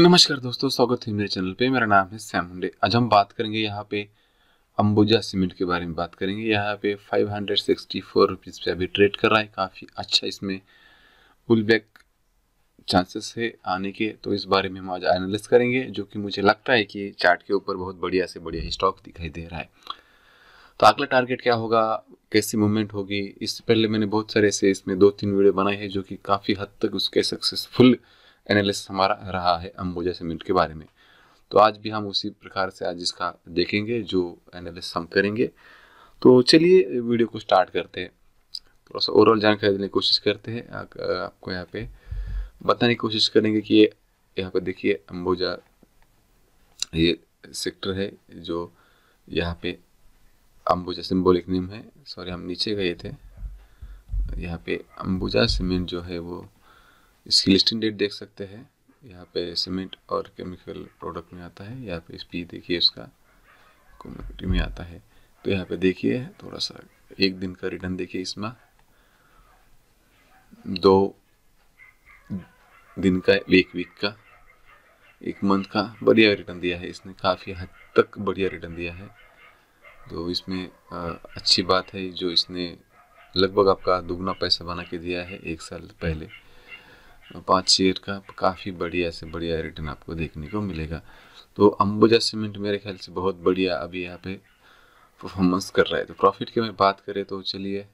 नमस्कार दोस्तों स्वागत है मेरे चैनल पे मेरा नाम है सैम मुंडे आज हम बात करेंगे यहाँ पे अंबुजा सीमेंट के बारे में बात करेंगे यहाँ पे फाइव हंड्रेड पे अभी ट्रेड कर रहा है काफ़ी अच्छा इसमें पुल बैक चांसेस है आने के तो इस बारे में हम आज एनालिस करेंगे जो कि मुझे लगता है कि चार्ट के ऊपर बहुत बढ़िया से बढ़िया स्टॉक दिखाई दे रहा है तो अगला टारगेट क्या होगा कैसी मूवमेंट होगी इससे पहले मैंने बहुत सारे ऐसे इसमें दो तीन वीडियो बनाए हैं जो कि काफ़ी हद तक उसके सक्सेसफुल एनालिसिस हमारा रहा है अम्बुजा सीमेंट के बारे में तो आज भी हम उसी प्रकार से आज इसका देखेंगे जो एनालिसिस हम करेंगे तो चलिए वीडियो को स्टार्ट करते हैं थोड़ा सा ओवरऑल जानकारी देने की कोशिश करते हैं आपको यहाँ पे बताने की कोशिश करेंगे कि ये यहाँ पे देखिए अम्बुजा ये सेक्टर है जो यहाँ पे अम्बुजा सिम्बोलिक नेम है सॉरी हम नीचे गए थे यहाँ पे अम्बुजा सीमेंट जो है वो इसकी लिस्टिंग डेट देख सकते हैं यहाँ पे सीमेंट और केमिकल प्रोडक्ट में आता है यहाँ पे इस पी देखिए इसका कम्युनिटी में आता है तो यहाँ पे देखिए थोड़ा सा एक दिन का रिटर्न देखिए इसमें दो दिन का एक वीक का एक मंथ का बढ़िया रिटर्न दिया है इसने काफ़ी हद तक बढ़िया रिटर्न दिया है तो इसमें अच्छी बात है जो इसने लगभग आपका दुगना पैसा बना के दिया है एक साल पहले पाँच शेयर का काफ़ी बढ़िया से बढ़िया रिटर्न आपको देखने को मिलेगा तो अम्बुजा सीमेंट मेरे ख्याल से बहुत बढ़िया अभी यहाँ पे परफॉर्मेंस कर रहा है तो प्रॉफिट की मैं बात करें तो चलिए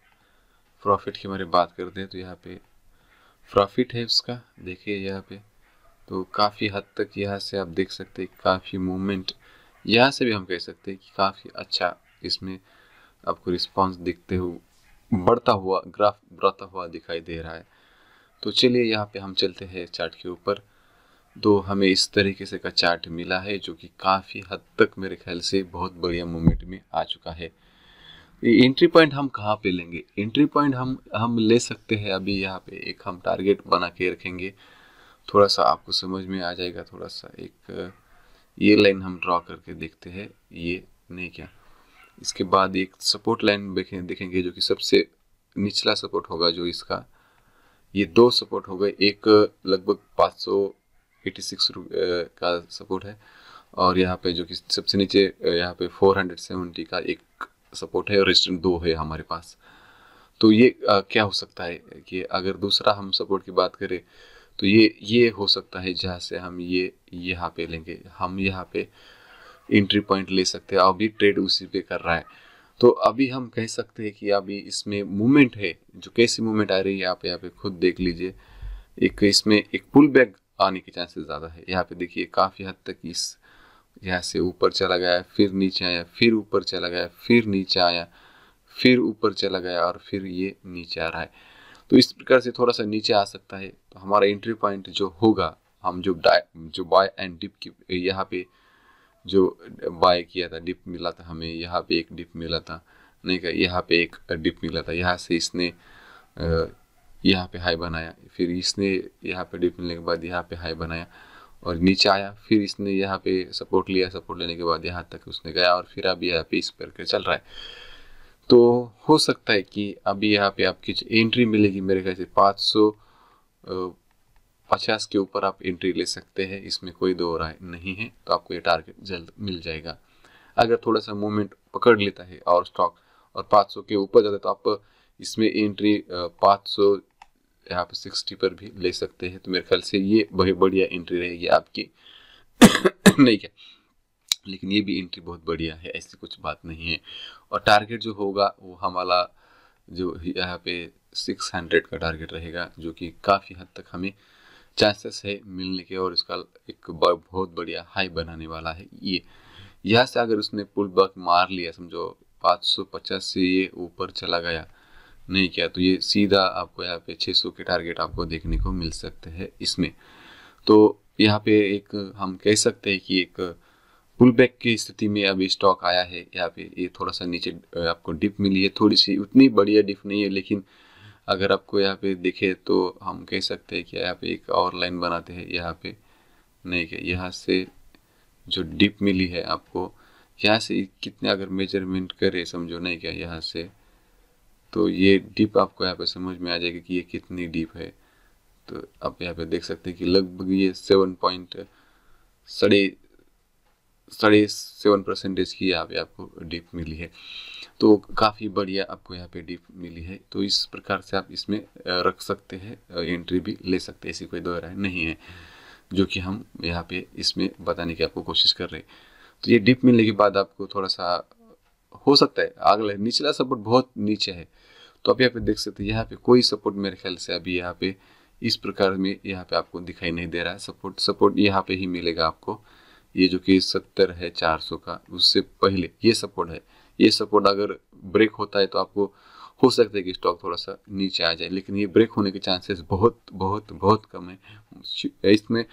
प्रॉफिट की हमारे बात करते हैं तो यहाँ पे प्रॉफिट है उसका देखिए यहाँ पे तो काफ़ी हद तक यहाँ से आप देख सकते हैं काफ़ी मूवमेंट यहाँ से भी हम कह सकते हैं कि काफ़ी अच्छा इसमें आपको रिस्पॉन्स दिखते हुए बढ़ता हुआ ग्राफ बढ़ता हुआ दिखाई दे रहा है तो चलिए यहाँ पे हम चलते हैं चार्ट के ऊपर तो हमें इस तरीके से का चार्ट मिला है जो कि काफ़ी हद तक मेरे ख्याल से बहुत बढ़िया मोमेंट में आ चुका है एंट्री पॉइंट हम कहाँ पे लेंगे एंट्री पॉइंट हम हम ले सकते हैं अभी यहाँ पे एक हम टारगेट बना के रखेंगे थोड़ा सा आपको समझ में आ जाएगा थोड़ा सा एक ये लाइन हम ड्रॉ करके देखते हैं ये नहीं क्या इसके बाद एक सपोर्ट लाइन देखें देखेंगे जो कि सबसे निचला सपोर्ट होगा जो इसका ये दो सपोर्ट हो गए एक लगभग पाँच सौ एटी सिक्स का सपोर्ट है और यहाँ पे जो कि सबसे नीचे यहाँ पे फोर हंड्रेड सेवेंटी का एक सपोर्ट है और रेजिस्टेंस दो है हमारे पास तो ये आ, क्या हो सकता है कि अगर दूसरा हम सपोर्ट की बात करें तो ये ये हो सकता है जहाँ से हम ये यहाँ पे लेंगे हम यहाँ पे इंट्री पॉइंट ले सकते हैं अभी ट्रेड उसी पे कर रहा है तो अभी हम कह सकते हैं कि अभी इसमें मूवमेंट है जो कैसी मूवमेंट आ रही है आप यहाँ पे खुद देख लीजिए एक इसमें एक पुल बैग आने के चांसेस ज़्यादा है यहाँ पे देखिए काफ़ी हद तक इस यहाँ से ऊपर चला गया फिर नीचे आया फिर ऊपर चला गया फिर नीचे आया फिर ऊपर चला गया और फिर ये नीचे आ रहा है तो इस प्रकार से थोड़ा सा नीचे आ सकता है तो हमारा एंट्री पॉइंट जो होगा हम जो डाय जो बाय एंड डिप की यहाँ पे जो बाय किया था डिप मिला था हमें यहाँ पे एक डिप मिला था नहीं कहा यहाँ पे एक डिप मिला था यहाँ से इसने यहाँ पे हाई बनाया फिर इसने यहाँ पे डिप मिलने के बाद यहाँ पे हाई बनाया और नीचे आया फिर इसने यहाँ पे सपोर्ट लिया सपोर्ट लेने के बाद यहाँ तक उसने गया और फिर अभी यहाँ पे इस पर चल रहा है तो हो सकता है कि अभी यहाँ पे आपकी एंट्री मिलेगी मेरे ख्याल से पाँच सौ पचास के ऊपर आप एंट्री ले सकते हैं इसमें कोई दो राय नहीं है तो आपको ये टारगेट जल्द मिल जाएगा अगर थोड़ा सा मूवमेंट पकड़ लेता है और स्टॉक और 500 के ऊपर जाता है तो आप इसमें एंट्री 500 सौ यहाँ पर सिक्सटी पर भी ले सकते हैं तो मेरे ख्याल से ये बहुत बढ़िया एंट्री रहेगी आपकी नहीं क्या लेकिन ये भी एंट्री बहुत बढ़िया है ऐसी कुछ बात नहीं है और टारगेट जो होगा वो हमारा जो यहाँ पे सिक्स हंड्रेड का टारगेट रहेगा जो कि काफ़ी हद तक हमें चांसेस है मिलने के और उसका एक बहुत बढ़िया हाई बनाने वाला है ये यहाँ से अगर उसने पुल बैक मार लिया समझो 550 से ये ऊपर चला गया नहीं किया तो ये सीधा आपको यहाँ पे 600 के टारगेट आपको देखने को मिल सकते हैं इसमें तो यहाँ पे एक हम कह सकते हैं कि एक पुल बैक की स्थिति में अभी स्टॉक आया है यहाँ पे ये थोड़ा सा नीचे आपको डिप मिली है थोड़ी सी उतनी बढ़िया डिप नहीं है लेकिन अगर आपको यहाँ पे दिखे तो हम कह सकते हैं कि यहाँ पे एक और लाइन बनाते हैं यहाँ पे नहीं क्या यहाँ से जो डिप मिली है आपको यहाँ से कितने अगर मेजरमेंट करे समझो नहीं क्या यहाँ से तो ये डीप आपको यहाँ पे समझ में आ जाएगा कि ये कितनी डीप है तो आप यहाँ पे देख सकते हैं कि लगभग ये सेवन पॉइंट साढ़े साढ़े सेवन परसेंटेज की यहाँ पे आपको डीप मिली है तो काफ़ी बढ़िया आपको यहाँ पे डीप मिली है तो इस प्रकार से आप इसमें रख सकते हैं एंट्री भी ले सकते हैं ऐसी कोई दो राय नहीं है जो कि हम यहाँ पे इसमें बताने की आपको कोशिश कर रहे हैं तो ये डिप मिलने के बाद आपको थोड़ा सा हो सकता है अगला निचला सपोर्ट बहुत नीचे है तो आप यहाँ पे देख सकते हैं यहाँ पे कोई सपोर्ट मेरे ख्याल से अभी यहाँ पे इस प्रकार में यहाँ पे आपको दिखाई नहीं दे रहा है सपोर्ट सपोर्ट यहाँ पे ही मिलेगा आपको ये जो कि सत्तर है चार सौ का उससे पहले ये सपोर्ट है ये सपोर्ट अगर ब्रेक होता है तो आपको हो सकता है कि स्टॉक थोड़ा सा नीचे आ जाए लेकिन ये ब्रेक होने के चांसेस बहुत बहुत बहुत कम है इसमें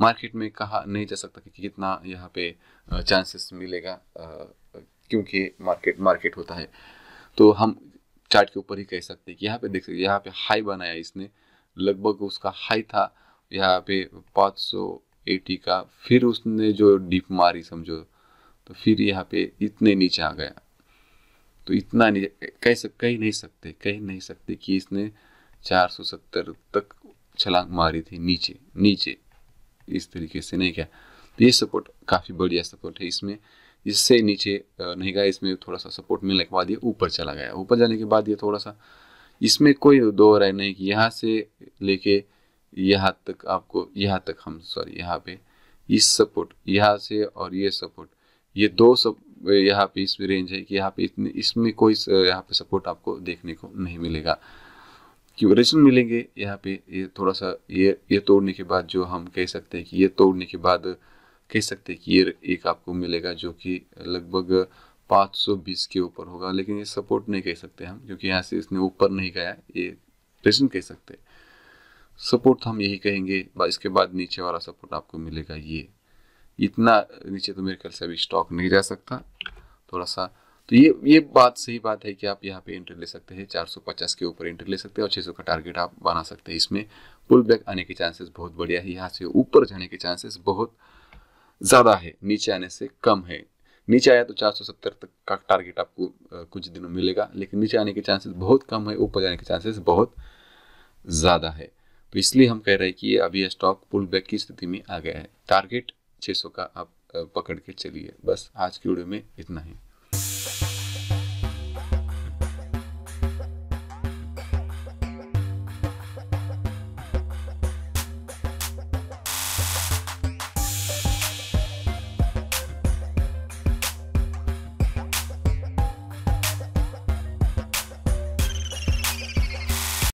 मार्केट में कहा नहीं जा सकता कि कितना यहाँ पे चांसेस मिलेगा क्योंकि मार्केट मार्केट होता है तो हम चार्ट के ऊपर ही कह सकते हैं कि यहाँ पे देख सकते यहाँ पे हाई बनाया इसने लगभग उसका हाई था यहाँ पे 580 का फिर उसने जो डीप मारी समझो तो फिर यहाँ पे इतने नीचे आ गया तो इतना कह सक कह नहीं सकते कह नहीं सकते कि इसने 470 तक छलांग मारी थी नीचे नीचे इस तरीके से नहीं गया तो ये सपोर्ट काफ़ी बढ़िया सपोर्ट है इसमें इससे नीचे नहीं गया इसमें थोड़ा सा सपोर्ट मिलने के बाद ये ऊपर चला गया ऊपर जाने के बाद ये थोड़ा सा इसमें कोई दो राय नहीं कि यहाँ से लेके यहाँ तक आपको यहाँ तक हम सॉरी यहाँ पे इस सपोर्ट यहाँ से और ये सपोर्ट ये दो सब यहाँ पे इसमें रेंज है कि यहाँ पे इतने इसमें कोई यहाँ पे सपोर्ट आपको देखने को नहीं मिलेगा क्यों रिजन मिलेंगे यहाँ पे ये थोड़ा सा ये ये तोड़ने के बाद जो हम कह सकते हैं कि ये तोड़ने के बाद कह सकते हैं कि ये एक आपको मिलेगा जो कि लगभग 520 के ऊपर होगा लेकिन ये सपोर्ट नहीं कह सकते हम क्योंकि यहाँ से इसने ऊपर नहीं गया ये रिजन कह सकते सपोर्ट तो हम यही कहेंगे इसके बाद नीचे वाला सपोर्ट आपको मिलेगा ये इतना नीचे तो मेरे ख्याल से अभी स्टॉक नहीं जा सकता थोड़ा सा तो ये ये बात सही बात है कि आप यहाँ पे एंट्री ले सकते हैं 450 के ऊपर एंट्री ले सकते हैं और 600 का टारगेट आप बना सकते हैं इसमें पुल बैक आने के चांसेस बहुत बढ़िया है यहाँ से ऊपर जाने के चांसेस बहुत ज़्यादा है नीचे आने से कम है नीचे आया तो 470 तक का टारगेट आपको कुछ दिनों मिलेगा लेकिन नीचे आने के चांसेस बहुत कम है ऊपर जाने के चांसेस बहुत ज़्यादा है तो इसलिए हम कह रहे हैं कि अभी स्टॉक पुल बैक की स्थिति में आ गया है टारगेट सौ का आप पकड़ के चलिए बस आज की वीडियो में इतना ही